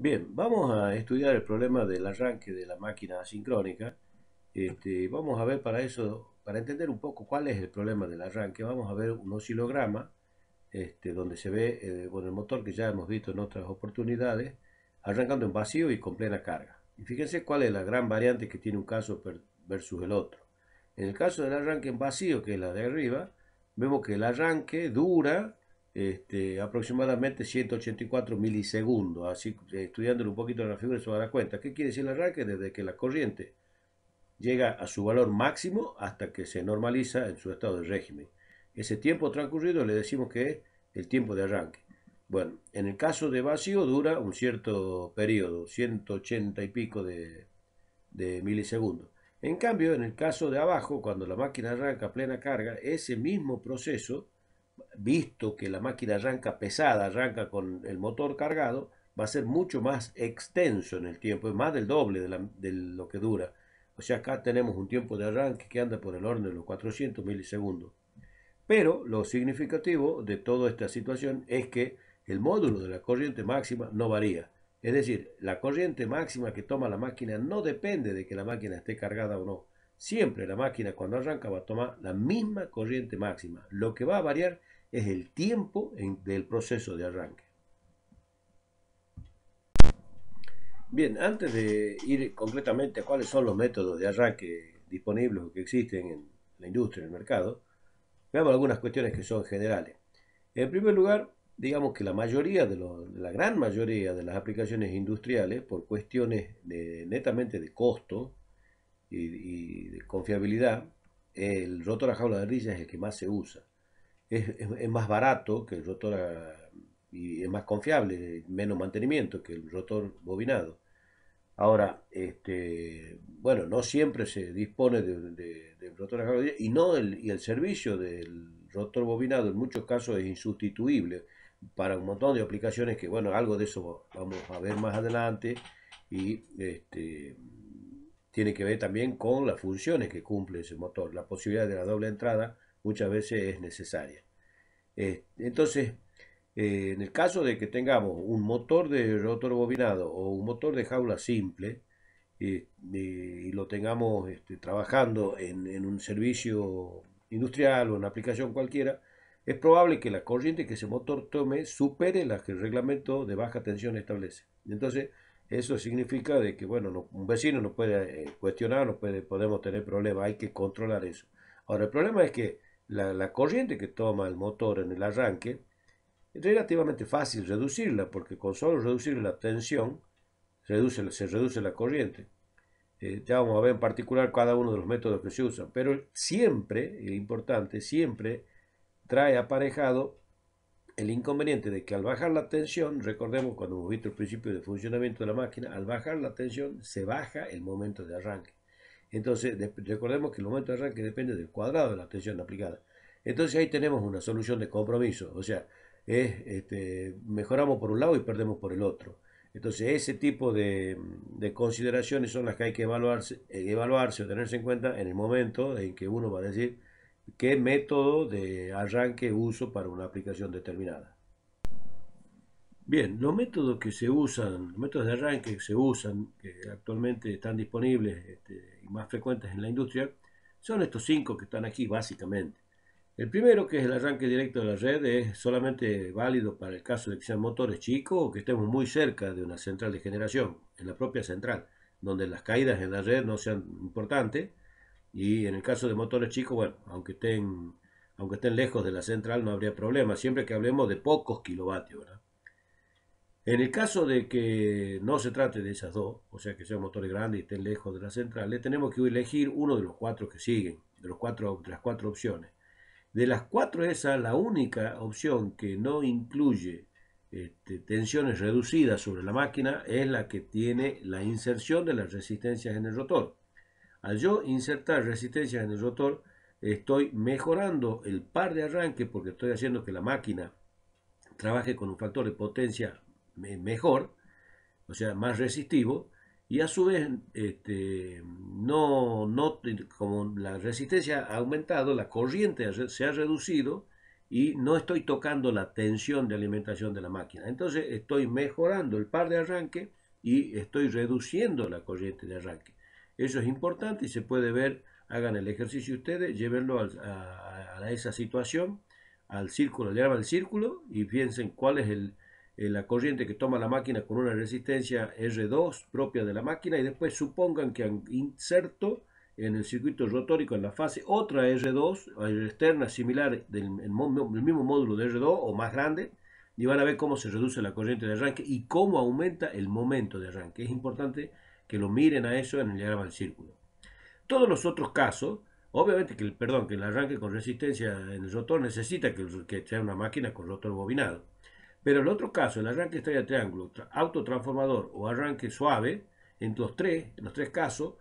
Bien, vamos a estudiar el problema del arranque de la máquina asincrónica. Este, vamos a ver para eso, para entender un poco cuál es el problema del arranque, vamos a ver un oscilograma este, donde se ve con eh, el motor que ya hemos visto en otras oportunidades, arrancando en vacío y con plena carga. Y fíjense cuál es la gran variante que tiene un caso versus el otro. En el caso del arranque en vacío, que es la de arriba, vemos que el arranque dura este, aproximadamente 184 milisegundos. Así, eh, estudiándole un poquito la figura, se va a dar cuenta. ¿Qué quiere decir el arranque? Desde que la corriente llega a su valor máximo hasta que se normaliza en su estado de régimen. Ese tiempo transcurrido le decimos que es el tiempo de arranque. Bueno, en el caso de vacío dura un cierto periodo, 180 y pico de, de milisegundos. En cambio, en el caso de abajo, cuando la máquina arranca a plena carga, ese mismo proceso visto que la máquina arranca pesada, arranca con el motor cargado, va a ser mucho más extenso en el tiempo, es más del doble de, lo que dura. O sea, acá tenemos un tiempo de arranque que anda por el orden de los 400 milisegundos. Pero lo significativo de toda esta situación es que el módulo de la corriente máxima no varía. Es decir, la corriente máxima que toma la máquina no depende de que la máquina esté cargada o no. Siempre la máquina cuando arranca va a tomar la misma corriente máxima. Lo que va a variar es el tiempo del proceso de arranque. Bien, antes de ir concretamente a cuáles son los métodos de arranque disponibles que existen en la industria, en el mercado, veamos algunas cuestiones que son generales. En primer lugar, digamos que la mayoría de la gran mayoría de las aplicaciones industriales, por cuestiones netamente de costo y, de confiabilidad, el rotor a jaula de ardilla es el que más se usa es, es, más barato que el rotor y es más confiable, menos mantenimiento que el rotor bobinado. Ahora, este, bueno, no siempre se dispone de, de rotor a y, no el, y el servicio del rotor bobinado en muchos casos es insustituible para un montón de aplicaciones que, bueno, algo de eso vamos a ver más adelante y este, tiene que ver también con las funciones que cumple ese motor, la posibilidad de la doble entrada muchas veces es necesaria. Eh, entonces, eh, en el caso de que tengamos un motor de rotor bobinado o un motor de jaula simple eh, y lo tengamos este, trabajando en, un servicio industrial o en una aplicación cualquiera, es probable que la corriente que ese motor tome supere la que el reglamento de baja tensión establece. Entonces, eso significa de que, bueno, un vecino nos puede cuestionar, no puede, podemos tener problemas, hay que controlar eso. Ahora, el problema es que la, corriente que toma el motor en el arranque, es relativamente fácil reducirla, porque con solo reducir la tensión reduce, se reduce la corriente. Eh, ya vamos a ver en particular cada uno de los métodos que se usan, pero siempre, lo importante, siempre trae aparejado el inconveniente de que al bajar la tensión, recordemos cuando hemos visto el principio de funcionamiento de la máquina, al bajar la tensión se baja el momento de arranque. Entonces, recordemos que el momento de arranque depende del cuadrado de la tensión aplicada. Entonces ahí tenemos una solución de compromiso, o sea, este, mejoramos por un lado y perdemos por el otro. Entonces ese tipo de, consideraciones son las que hay que evaluarse, eh, evaluarse o tenerse en cuenta en el momento en que uno va a decir qué método de arranque uso para una aplicación determinada. Bien, los métodos que se usan, los métodos de arranque que se usan, que actualmente están disponibles este, y más frecuentes en la industria, son estos cinco que están aquí básicamente. El primero, que es el arranque directo de la red, es solamente válido para el caso de que sean motores chicos o que estemos muy cerca de una central de generación, en la propia central, donde las caídas en la red no sean importantes. Y en el caso de motores chicos, bueno, aunque estén, aunque estén lejos de la central no habría problema, siempre que hablemos de pocos kilovatios, ¿verdad? En el caso de que no se trate de esas dos, o sea que sean motores grandes y estén lejos de las centrales, tenemos que elegir uno de los cuatro que siguen, de, los cuatro, de las cuatro opciones. De las cuatro esas, la única opción que no incluye este, tensiones reducidas sobre la máquina es la que tiene la inserción de las resistencias en el rotor. Al yo insertar resistencias en el rotor, estoy mejorando el par de arranque porque estoy haciendo que la máquina trabaje con un factor de potencia mejor, o sea, más resistivo, y a su vez, este, no, no, como la resistencia ha aumentado, la corriente se ha reducido y no estoy tocando la tensión de alimentación de la máquina. Entonces estoy mejorando el par de arranque y estoy reduciendo la corriente de arranque. Eso es importante y se puede ver, hagan el ejercicio ustedes, llévenlo a, esa situación, al círculo, le el círculo y piensen cuál es el, eh, la corriente que toma la máquina con una resistencia R2 propia de la máquina y después supongan que han inserto en el circuito rotórico en la fase otra R2 eh, externa similar del mismo módulo de R2 o más grande y van a ver cómo se reduce la corriente de arranque y cómo aumenta el momento de arranque. Es importante que lo miren a eso en el diagrama del círculo. Todos los otros casos, obviamente que el, perdón, que el arranque con resistencia en el rotor necesita que, que sea una máquina con rotor bobinado. Pero el otro caso, el arranque estrella triángulo, autotransformador o arranque suave, en los tres, en los tres casos,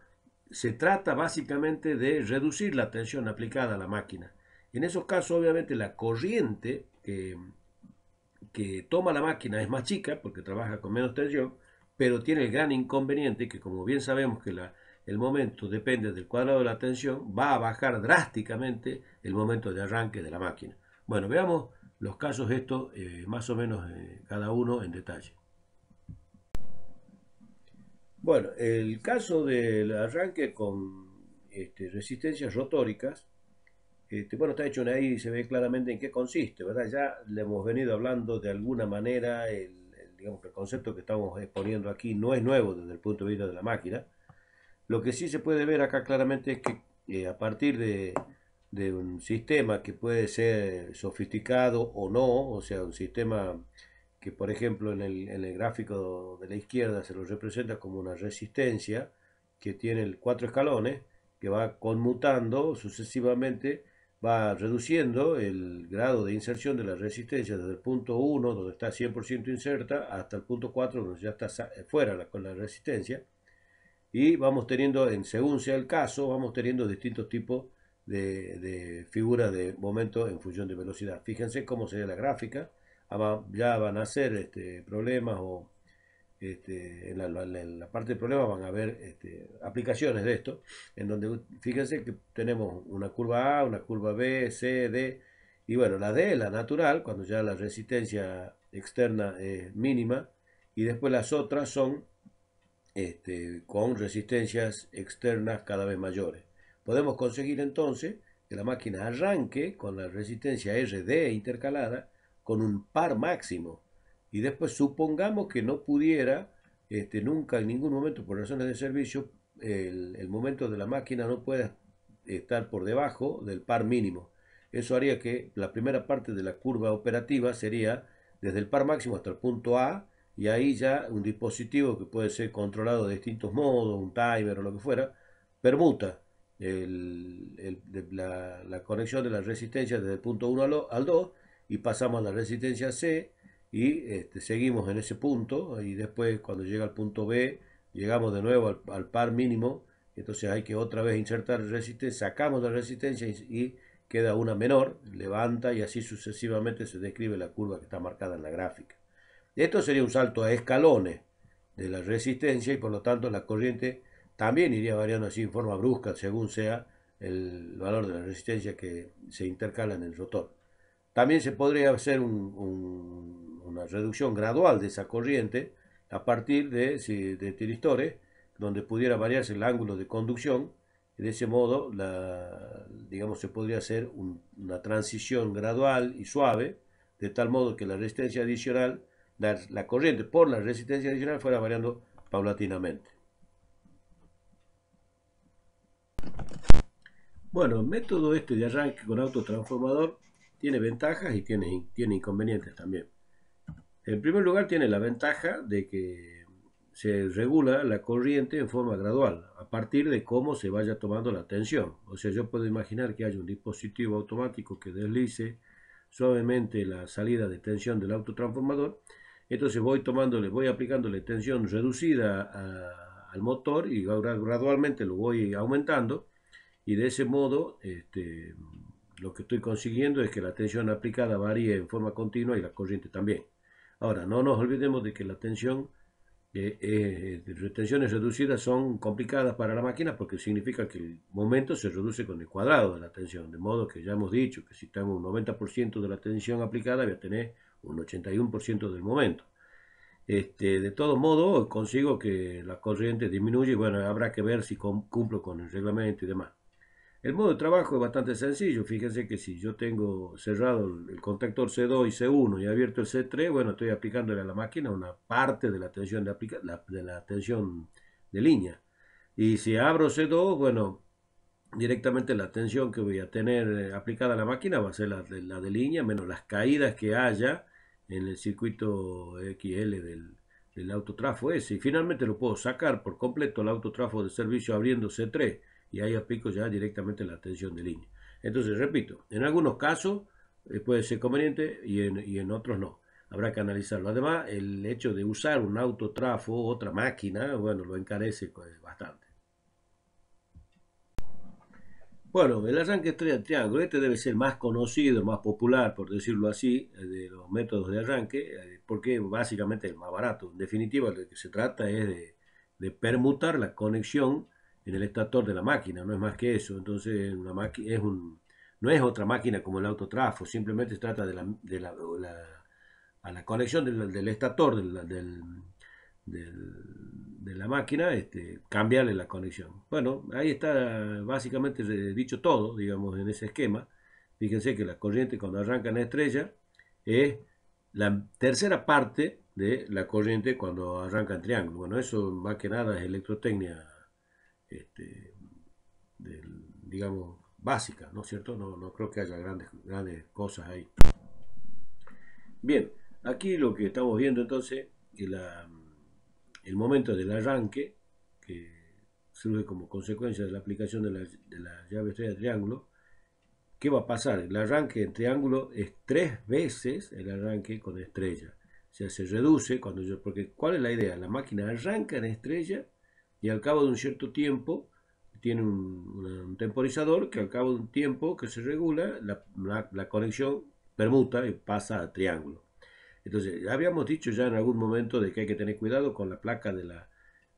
se trata básicamente de reducir la tensión aplicada a la máquina. En esos casos, obviamente, la corriente que, toma la máquina es más chica porque trabaja con menos tensión, pero tiene el gran inconveniente que, como bien sabemos que el momento depende del cuadrado de la tensión, va a bajar drásticamente el momento de arranque de la máquina. Bueno, veamos los casos estos, eh, más o menos eh, cada uno en detalle. Bueno, el caso del arranque con este, resistencias rotóricas, este, bueno, está hecho en ahí y se ve claramente en qué consiste, ¿verdad? Ya le hemos venido hablando de alguna manera, el, digamos el concepto que estamos exponiendo aquí no es nuevo desde el punto de vista de la máquina. Lo que sí se puede ver acá claramente es que eh, a partir de de un sistema que puede ser sofisticado o no, o sea, un sistema que por ejemplo en el, gráfico de la izquierda se lo representa como una resistencia que tiene cuatro escalones, que va conmutando sucesivamente, va reduciendo el grado de inserción de la resistencia desde el punto 1, donde está 100% inserta, hasta el punto 4, donde ya está eh, fuera con la resistencia. Y vamos teniendo, en, según sea el caso, vamos teniendo distintos tipos de, figura de momento en función de velocidad. Fíjense cómo sería la gráfica. Ah, ya van a ser este, problemas o este, en, la, parte de problemas van a haber este, aplicaciones de esto, en donde fíjense que tenemos una curva A, una curva B, C, D, y bueno, la D, la natural, cuando ya la resistencia externa es mínima, y después las otras son este, con resistencias externas cada vez mayores. Podemos conseguir entonces que la máquina arranque con la resistencia RD intercalada con un par máximo. Y después supongamos que no pudiera, este, nunca en ningún momento por razones de servicio, el momento de la máquina no pueda estar por debajo del par mínimo. Eso haría que la primera parte de la curva operativa sería desde el par máximo hasta el punto A y ahí ya un dispositivo que puede ser controlado de distintos modos, un timer o lo que fuera, permuta la, conexión de la resistencia desde el punto 1 al 2 y pasamos a la resistencia C y este, seguimos en ese punto y después cuando llega al punto B llegamos de nuevo al, par mínimo entonces hay que otra vez insertar resistencia, sacamos la resistencia y queda una menor, levanta y así sucesivamente se describe la curva que está marcada en la gráfica. Esto sería un salto a escalones de la resistencia y por lo tanto la corriente también iría variando así en forma brusca según sea el valor de la resistencia que se intercala en el rotor. También se podría hacer una reducción gradual de esa corriente a partir de, de tiristores, donde pudiera variarse el ángulo de conducción. De ese modo, digamos, se podría hacer una transición gradual y suave, de tal modo que la resistencia adicional, la corriente por la resistencia adicional fuera variando paulatinamente. Bueno, el método este de arranque con autotransformador tiene ventajas y tiene, tiene inconvenientes también. En primer lugar, tiene la ventaja de que se regula la corriente en forma gradual, a partir de cómo se vaya tomando la tensión. O sea, yo puedo imaginar que hay un dispositivo automático que deslice suavemente la salida de tensión del autotransformador. Entonces voy tomándole, voy aplicándole tensión reducida al motor y gradualmente lo voy aumentando y de ese modo este, lo que estoy consiguiendo es que la tensión aplicada varíe en forma continua y la corriente también. Ahora, no nos olvidemos de que la eh, eh, tensión, reducidas son complicadas para la máquina porque significa que el momento se reduce con el cuadrado de la tensión, de modo que ya hemos dicho que si tengo un 90% de la tensión aplicada voy a tener un 81% del momento. Este, de todo modo, consigo que la corriente disminuye, bueno, habrá que ver si cumplo con el reglamento y demás. El modo de trabajo es bastante sencillo. Fíjense que si yo tengo cerrado el contactor C2 y C1 y abierto el C3, bueno, estoy aplicándole a la máquina una parte de la tensión de, la, tensión de línea. Y si abro C2, bueno, directamente la tensión que voy a tener eh, aplicada a la máquina va a ser la, la de línea, menos las caídas que haya en el circuito XL del, del autotrafo ese. Y finalmente lo puedo sacar por completo el autotrafo de servicio abriendo C3 y ahí picos ya directamente la tensión de línea. Entonces, repito, en algunos casos eh, puede ser conveniente y en, otros no. Habrá que analizarlo. Además, el hecho de usar un autotrafo o otra máquina, bueno, lo encarece pues, bastante. Bueno, el arranque estrella triángulo, este debe ser más conocido, más popular, por decirlo así, eh, de los métodos de arranque, eh, porque básicamente el más barato. En definitiva, lo que se trata es de permutar la conexión en el estator de la máquina, no es más que eso. Entonces, una es un, no es otra máquina como el autotrafo, simplemente se trata de la, la conexión del, estator de la máquina, este, cambiarle la conexión. Bueno, ahí está básicamente dicho todo, digamos, en ese esquema. Fíjense que la corriente cuando arranca en estrella es la tercera parte de la corriente cuando arranca en triángulo. Bueno, eso más que nada es electrotecnia este, digamos, básica, ¿no es cierto? No, no creo que haya grandes, grandes cosas ahí. Bien, aquí lo que estamos viendo entonces, que el momento del arranque, que sirve como consecuencia de la aplicación de la, llave estrella de triángulo, ¿qué va a pasar? El arranque en triángulo es tres veces el arranque con estrella. O sea, se reduce cuando porque ¿cuál es la idea? La máquina arranca en estrella y al cabo de un cierto tiempo, tiene un, temporizador que al cabo de un tiempo que se regula, la, conexión permuta y pasa a triángulo. Entonces, habíamos dicho ya en algún momento de que hay que tener cuidado con la placa de la,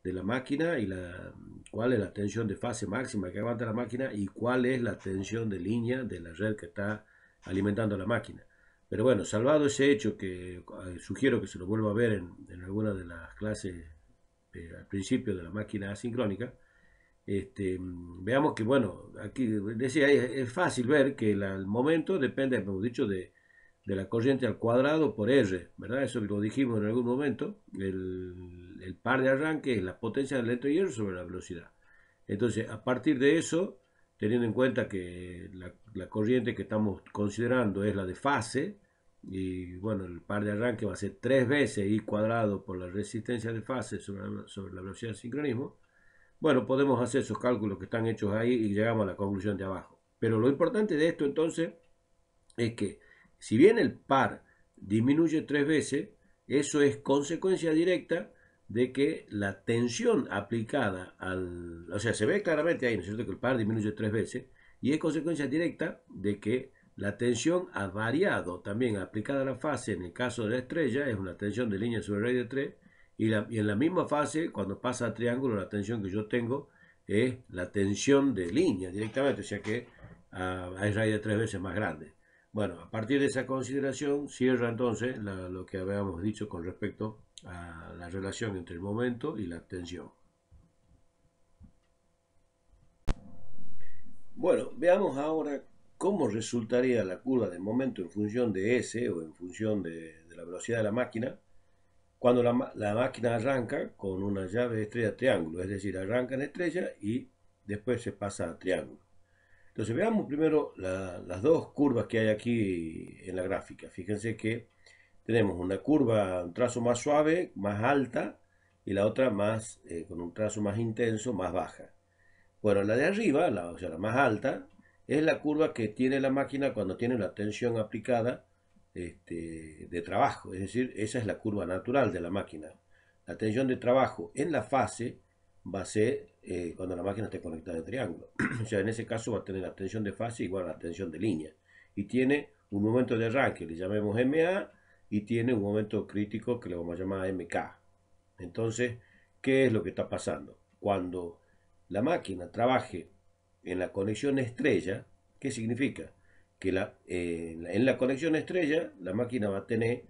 de máquina y la, cuál es la tensión de fase máxima que aguanta la máquina y cuál es la tensión de línea de la red que está alimentando la máquina. Pero bueno, salvado ese hecho que eh, sugiero que se lo vuelva a ver en, en alguna de las clases eh, al principio de la máquina asincrónica, este, veamos que, bueno, aquí decía, es, fácil ver que el momento depende, hemos dicho, de, de, la corriente al cuadrado por R, ¿verdad? Eso lo dijimos en algún momento, el, el par de arranque es la potencia del lento hierro sobre la velocidad. Entonces, a partir de eso, teniendo en cuenta que la, la corriente que estamos considerando es la de fase, y bueno, el par de arranque va a ser 3 veces I cuadrado por la resistencia de fase sobre la, velocidad de sincronismo, bueno, podemos hacer esos cálculos que están hechos ahí y llegamos a la conclusión de abajo. Pero lo importante de esto entonces es que si bien el par disminuye 3 veces, eso es consecuencia directa de que la tensión aplicada al... O sea, se ve claramente ahí, ¿no es cierto?, que el par disminuye 3 veces y es consecuencia directa de que la tensión ha variado, también aplicada a la fase, en el caso de la estrella, es una tensión de línea sobre raíz de 3, y, en la misma fase, cuando pasa a triángulo, la tensión que yo tengo es la tensión de línea directamente, o sea que ah, hay raíz de 3 veces más grande. Bueno, a partir de esa consideración cierra entonces lo que habíamos dicho con respecto a la relación entre el momento y la tensión. Bueno, veamos ahora cómo resultaría la curva de momento en función de S o en función de, la velocidad de la máquina cuando la, máquina arranca con una llave estrella-triángulo, es decir, arranca en estrella y después se pasa a triángulo. Entonces veamos primero las dos curvas que hay aquí en la gráfica. Fíjense que tenemos una curva, un trazo más suave, más alta, y la otra más eh, con un trazo más intenso, más baja. Bueno, la de arriba, la, o sea, la más alta, es la curva que tiene la máquina cuando tiene la tensión aplicada este, de trabajo. Es decir, esa es la curva natural de la máquina. La tensión de trabajo en la fase va a ser eh, cuando la máquina esté conectada al triángulo. o sea, en ese caso va a tener la tensión de fase igual a la tensión de línea. Y tiene un momento de arranque, le llamemos MA, y tiene un momento crítico que le vamos a llamar MK. Entonces, ¿qué es lo que está pasando? Cuando la máquina trabaje en la conexión estrella, ¿qué significa? Que eh, la, en la conexión estrella la máquina va a tener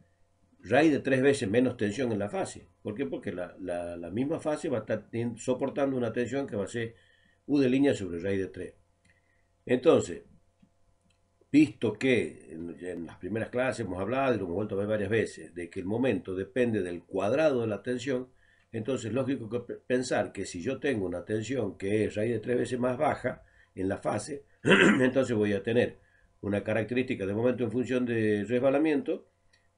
raíz de tres veces menos tensión en la fase. ¿Por qué? Porque la, misma fase va a estar soportando una tensión que va a ser U de línea sobre raíz de 3. Entonces, visto que en, las primeras clases hemos hablado y lo hemos vuelto a ver varias veces, de que el momento depende del cuadrado de la tensión, entonces lógico pensar que si yo tengo una tensión que es raíz de 3 veces más baja, en la fase, entonces voy a tener una característica de momento en función de resbalamiento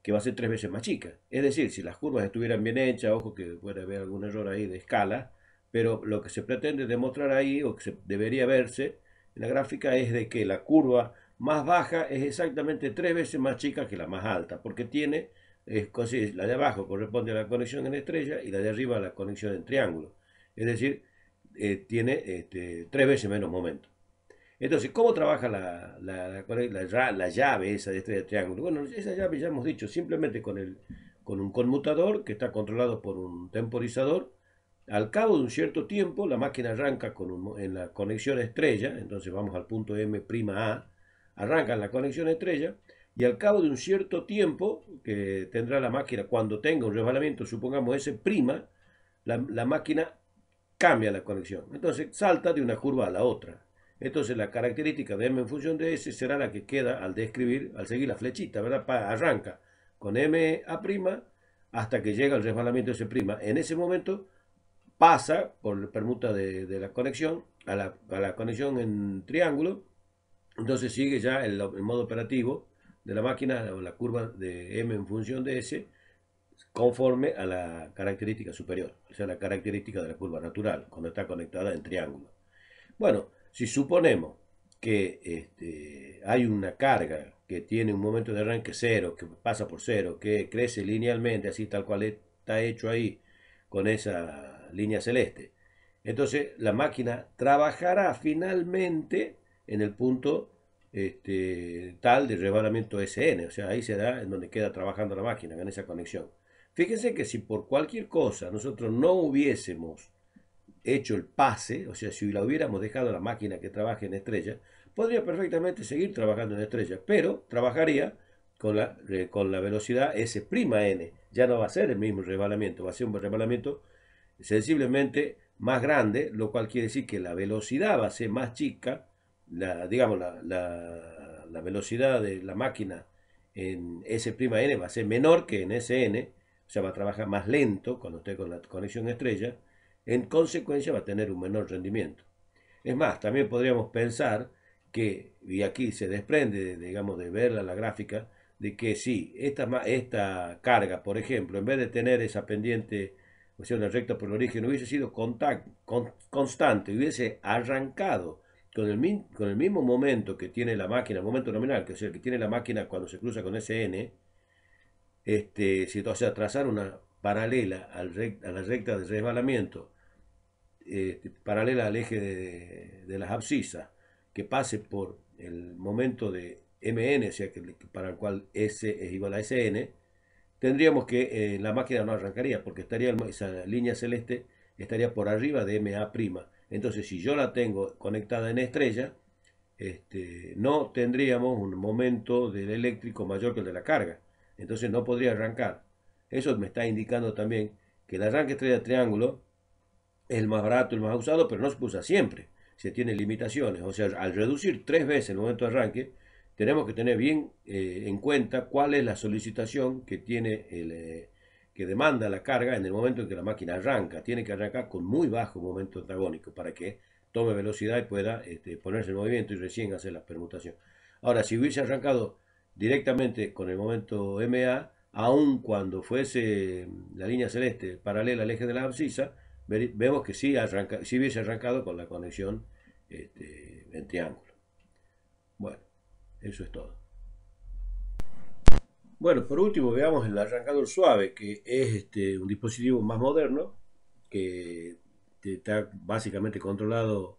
que va a ser tres veces más chica. Es decir, si las curvas estuvieran bien hechas, ojo que puede haber algún error ahí de escala, pero lo que se pretende demostrar ahí, o que debería verse en la gráfica, es de que la curva más baja es exactamente tres veces más chica que la más alta, porque tiene, es, la de abajo corresponde a la conexión en estrella y la de arriba a la conexión en triángulo. Es decir, eh, tiene este, tres veces menos momento. Entonces, ¿cómo trabaja la, llave esa de estrella de triángulo? Bueno, esa llave ya hemos dicho, simplemente con, el, con un conmutador que está controlado por un temporizador. Al cabo de un cierto tiempo, la máquina arranca con en la conexión estrella, entonces vamos al punto M'A, arranca en la conexión estrella, y al cabo de un cierto tiempo que tendrá la máquina, cuando tenga un resbalamiento, supongamos ese prima, la, la máquina cambia la conexión. Entonces salta de una curva a la otra. Entonces la característica de m en función de s será la que queda al describir, al seguir la flechita, ¿verdad? arranca con m a' hasta que llega el resbalamiento S'. En ese momento pasa por permuta de, la conexión a la, conexión en triángulo. Entonces sigue ya el, el, modo operativo de la máquina o la curva de M en función de S conforme a la característica superior, o sea, la característica de la curva natural cuando está conectada en triángulo. Bueno, si suponemos que este, hay una carga que tiene un momento de arranque cero, que pasa por cero, que crece linealmente, así tal cual está hecho ahí con esa línea celeste. Entonces la máquina trabajará finalmente en el punto este, tal de rebalamiento SN, o sea, ahí será en donde queda trabajando la máquina, en esa conexión. Fíjense que si por cualquier cosa nosotros no hubiésemos hecho el pase, o sea, si la hubiéramos dejado la máquina que trabaje en estrella, podría perfectamente seguir trabajando en estrella, pero trabajaría con la, eh, con la velocidad S'n. Ya no va a ser el mismo rebalamiento, va a ser un rebalamiento sensiblemente más grande, lo cual quiere decir que la velocidad va a ser más chica, la, digamos, la, la velocidad de la máquina en S'N va a ser menor que en Sn, o sea, va a trabajar más lento cuando esté con la conexión estrella, en consecuencia va a tener un menor rendimiento. Es más, también podríamos pensar que, y aquí se desprende, digamos, de verla la gráfica, de que si esta, esta carga, por ejemplo, en vez de tener esa pendiente, o sea, una recta por el origen, hubiese sido constante, hubiese arrancado con el, con el mismo momento que tiene la máquina, el momento nominal, que es el que tiene la máquina cuando se cruza con SN, este, si, o sea, trazar una paralela a la recta de resbalamiento este, paralela al eje de, las abscisas, que pase por el momento de MN, o sea, para el cual S es igual a SN, tendríamos que eh, la máquina no arrancaría, porque estaría esa línea celeste estaría por arriba de MA'. Entonces, si yo la tengo conectada en estrella, este, no tendríamos un momento del eléctrico mayor que el de la carga. Entonces no podría arrancar. Eso me está indicando también que el arranque estrella triángulo es el más barato, el más usado, pero no se usa siempre. Se tiene limitaciones. O sea, al reducir tres veces el momento de arranque, tenemos que tener bien eh, en cuenta cuál es la solicitación que tiene el, eh, que demanda la carga en el momento en que la máquina arranca. Tiene que arrancar con muy bajo momento antagónico para que tome velocidad y pueda este, ponerse en movimiento y recién hacer la permutación. Ahora, si hubiese arrancado directamente con el momento MA, aun cuando fuese mm, la línea celeste paralela al eje de la abscisa, vemos que si arranca, hubiese arrancado con la conexión este, en triángulo. Bueno, eso es todo. Bueno, por último veamos el arrancador suave, que es este, un dispositivo más moderno, que está básicamente controlado,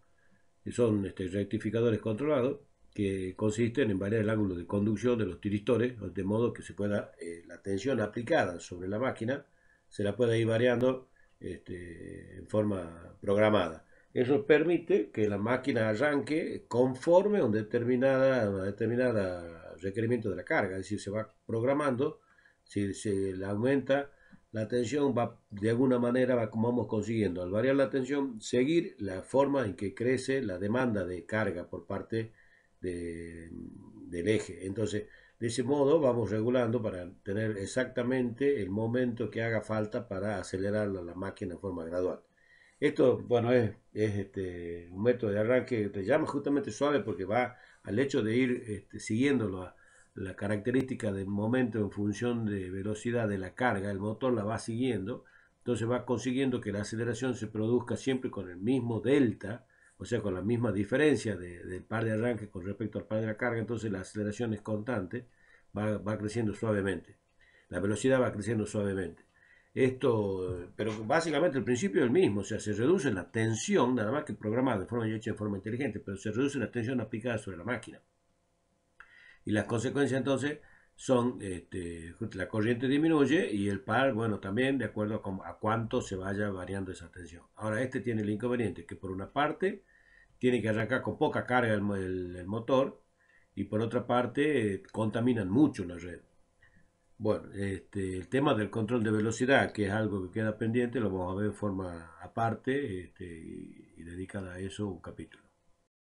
que son este, rectificadores controlados, que consisten en variar el ángulo de conducción de los tiristores, de modo que se pueda eh, la tensión aplicada sobre la máquina, se la pueda ir variando este, en forma programada. Eso permite que la máquina arranque conforme a un determinada, determinada requerimiento de la carga, es decir, se va programando, si se aumenta la tensión, va, de alguna manera va, vamos consiguiendo, al variar la tensión, seguir la forma en que crece la demanda de carga por parte del eje. Entonces, de ese modo vamos regulando para tener exactamente el momento que haga falta para acelerar la máquina de forma gradual. Esto, bueno, es, este, un método de arranque que llama justamente suave porque va al hecho de ir este, siguiendo la, característica del momento en función de velocidad de la carga, el motor la va siguiendo, entonces va consiguiendo que la aceleración se produzca siempre con el mismo delta, o sea, con la misma diferencia del par de arranque con respecto al par de la carga, entonces la aceleración es constante va, creciendo suavemente. La velocidad va creciendo suavemente. Esto, pero básicamente el principio es el mismo, o sea, se reduce la tensión, nada más que programada de forma inteligente, pero se reduce la tensión aplicada sobre la máquina. Y las consecuencias entonces son, este, la corriente disminuye y el par, bueno, también de acuerdo a, cuánto se vaya variando esa tensión. Ahora, este tiene el inconveniente, que por una parte tiene que arrancar con poca carga el motor, y por otra parte contaminan mucho la red. Bueno, este, el tema del control de velocidad, que es algo que queda pendiente, lo vamos a ver en forma aparte este, y, y dedicada a eso un capítulo.